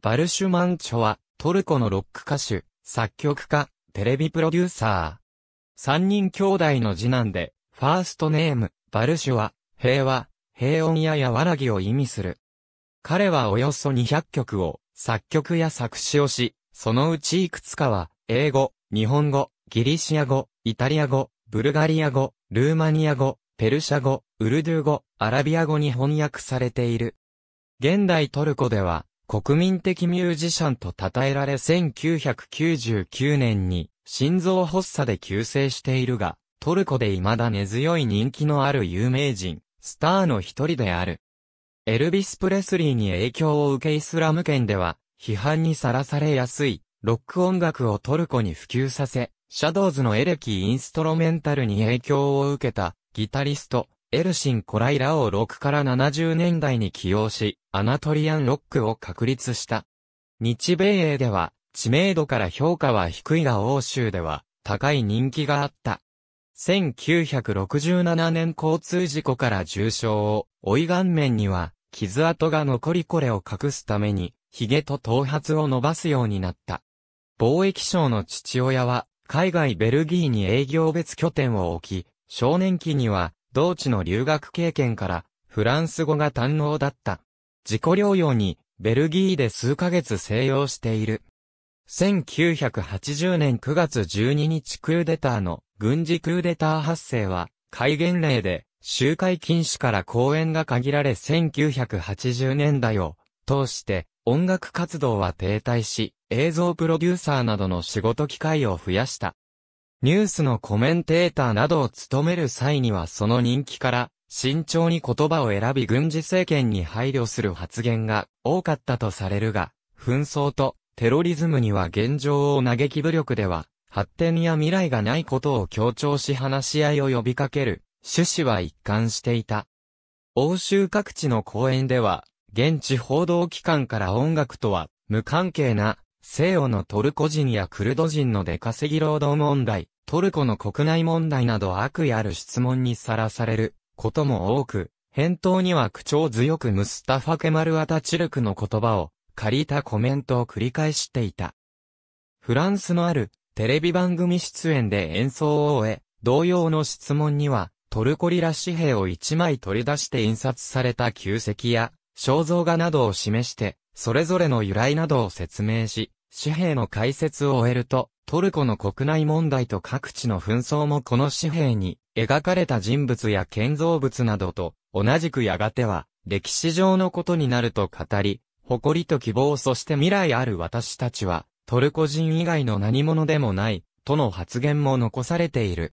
バルシュマンチョは、トルコのロック歌手、作曲家、テレビプロデューサー。三人兄弟の次男で、ファーストネーム、バルシュは、平和、平穏や和らぎを意味する。彼はおよそ200曲を、作曲や作詞をし、そのうちいくつかは、英語、日本語、ギリシア語、イタリア語、ブルガリア語、ルーマニア語、ペルシャ語、ウルドゥー語、アラビア語に翻訳されている。現代トルコでは、国民的ミュージシャンと称えられ1999年に心臓発作で急逝しているが、トルコで未だ根強い人気のある有名人、スターの一人である。エルビス・プレスリーに影響を受けイスラム圏では、批判にさらされやすい、ロック音楽をトルコに普及させ、シャドーズのエレキインストロメンタルに影響を受けた、ギタリスト、エルシン・コライラを6から70年代に起用し、アナトリアンロックを確立した。日米英では、知名度から評価は低いが欧州では、高い人気があった。1967年交通事故から重傷を、追い顔面には、傷跡が残りこれを隠すために、髭と頭髪を伸ばすようになった。貿易省の父親は、海外ベルギーに営業別拠点を置き、少年期には、同地の留学経験からフランス語が堪能だった。自己療養にベルギーで数ヶ月静養している。1980年9月12日クーデターの軍事クーデター発生は戒厳令で集会禁止から公演が限られ1980年代を通して音楽活動は停滞し映像プロデューサーなどの仕事機会を増やした。ニュースのコメンテーターなどを務める際にはその人気から、慎重に言葉を選び軍事政権に配慮する発言が多かったとされるが、紛争とテロリズムには現状を嘆き武力では、発展や未来がないことを強調し話し合いを呼びかける趣旨は一貫していた。欧州各地の公演では、現地報道機関から音楽とは無関係な西欧のトルコ人やクルド人の出稼ぎ労働問題、トルコの国内問題など悪意ある質問にさらされることも多く、返答には口調強くムスタファ・ケマル・アタチルクの言葉を借りたコメントを繰り返していた。フランスのあるテレビ番組出演で演奏を終え、同様の質問には、トルコリラ紙幣を1枚取り出して印刷された旧跡や、肖像画などを示して、それぞれの由来などを説明し、紙幣の解説を終えると、トルコの国内問題と各地の紛争もこの紙幣に描かれた人物や建造物などと同じくやがては歴史上のことになると語り、誇りと希望そして未来ある私たちはトルコ人以外の何者でもないとの発言も残されている。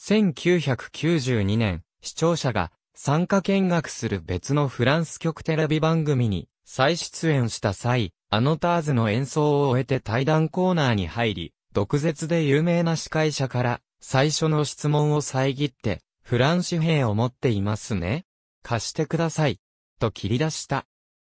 1992年、視聴者が参加見学する別のフランス局テレビ番組に再出演した際、アノターズの演奏を終えて対談コーナーに入り、毒舌で有名な司会者から最初の質問を遮って、フラン紙幣を持っていますね。貸してください。と切り出した。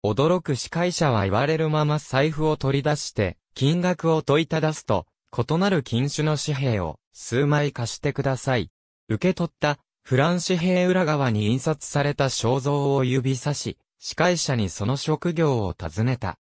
驚く司会者は言われるまま財布を取り出して、金額を問いただすと、異なる禁酒の紙幣を数枚貸してください。受け取ったフラン紙幣裏側に印刷された肖像を指さし、司会者にその職業を尋ねた。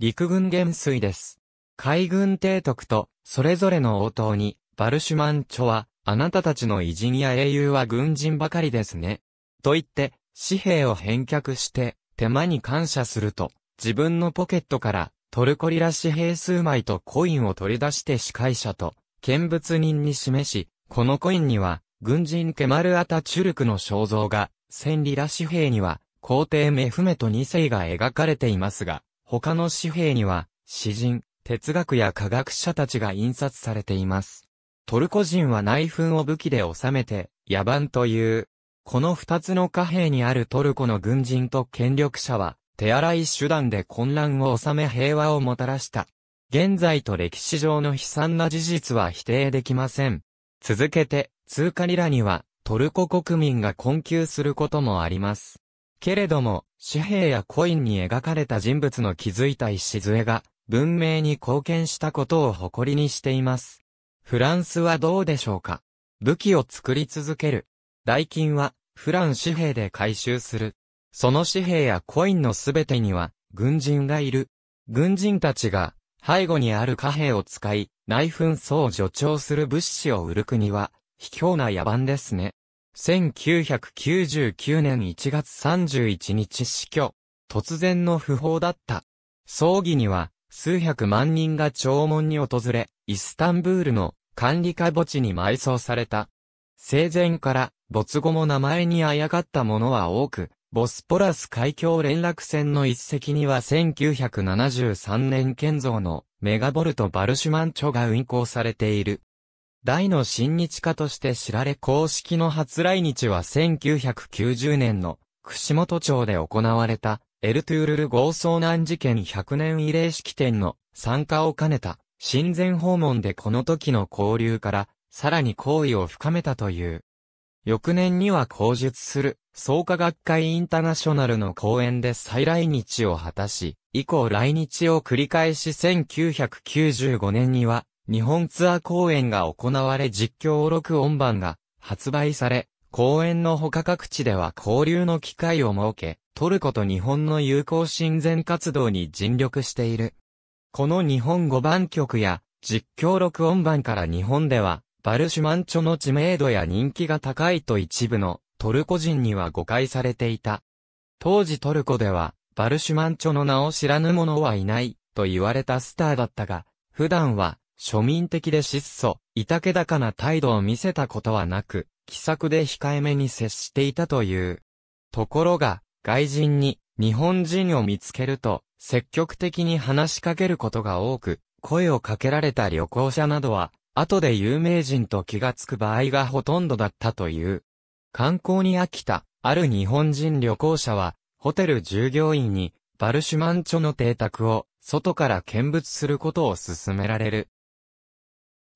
陸軍元帥です。海軍提督と、それぞれの応答に、バルシュマン著は、あなたたちの偉人や英雄は軍人ばかりですね。と言って、紙幣を返却して、手間に感謝すると、自分のポケットから、トルコリラ紙幣数枚とコインを取り出して司会者と、見物人に示し、このコインには、軍人ケマル・アタチュルクの肖像が、千里ラ紙幣には、皇帝メフメト二世が描かれていますが、他の紙幣には、詩人、哲学や科学者たちが印刷されています。トルコ人は内紛を武器で収めて、野蛮という。この二つの貨幣にあるトルコの軍人と権力者は、手荒い手段で混乱を収め平和をもたらした。現在と歴史上の悲惨な事実は否定できません。続けて、通貨リラには、トルコ国民が困窮することもあります。けれども、紙幣やコインに描かれた人物の築いた礎が文明に貢献したことを誇りにしています。フランスはどうでしょうか武器を作り続ける。代金はフラン紙幣で回収する。その紙幣やコインのすべてには軍人がいる。軍人たちが背後にある貨幣を使い内紛争を助長する物資を売る国は卑怯な野蛮ですね。1999年1月31日死去。突然の訃報だった。葬儀には、数百万人が弔問に訪れ、イスタンブールの管理下墓地に埋葬された。生前から、没後も名前にあやかった者は多く、ボスポラス海峡連絡船の一隻には1973年建造のメガボルト・バルシュマンチョが運行されている。大の親日家として知られ公式の初来日は1990年の串本町で行われたエルトゥールル豪遭難事件100年慰霊式典の参加を兼ねた親善訪問でこの時の交流からさらに好意を深めたという。翌年には講述する創価学会インターナショナルの講演で再来日を果たし、以降来日を繰り返し1995年には日本ツアー公演が行われ実況録音版が発売され、公演の他各地では交流の機会を設け、トルコと日本の友好親善活動に尽力している。この日本語版曲や実況録音版から日本では、バルシュマンチョの知名度や人気が高いと一部のトルコ人には誤解されていた。当時トルコでは、バルシュマンチョの名を知らぬ者はいないと言われたスターだったが、普段は庶民的で質素、いたけだかな態度を見せたことはなく、気さくで控えめに接していたという。ところが、外人に日本人を見つけると、積極的に話しかけることが多く、声をかけられた旅行者などは、後で有名人と気がつく場合がほとんどだったという。観光に飽きた、ある日本人旅行者は、ホテル従業員に、バルシュマンチョの邸宅を、外から見物することを勧められる。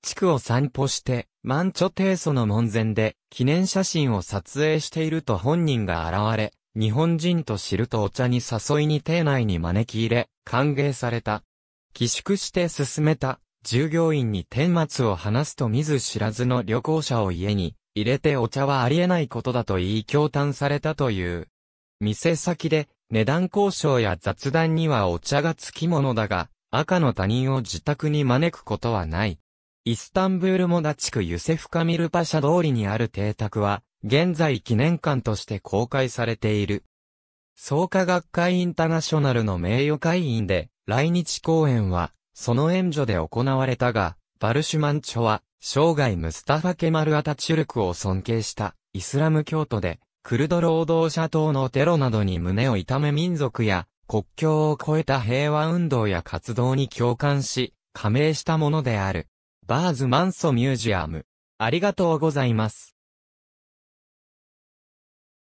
地区を散歩して、マンチョ提訴の門前で、記念写真を撮影していると本人が現れ、日本人と知るとお茶に誘いに邸内に招き入れ、歓迎された。寄宿して進めた、従業員に天末を話すと見ず知らずの旅行者を家に入れてお茶はありえないことだと言い驚嘆されたという。店先で値段交渉や雑談にはお茶がつきものだが、赤の他人を自宅に招くことはない。イスタンブールモダ地区ユセフ・カミルパシャ通りにある邸宅は、現在記念館として公開されている。創価学会インターナショナルの名誉会員で、来日公演は、その援助で行われたが、バルシュマンチョは、生涯ムスタファ・ケマル・アタチュルクを尊敬したイスラム教徒で、クルド労働者等のテロなどに胸を痛め民族や国境を越えた平和運動や活動に共感し、加盟したものである。バーズマンソミュージアム。ありがとうございます。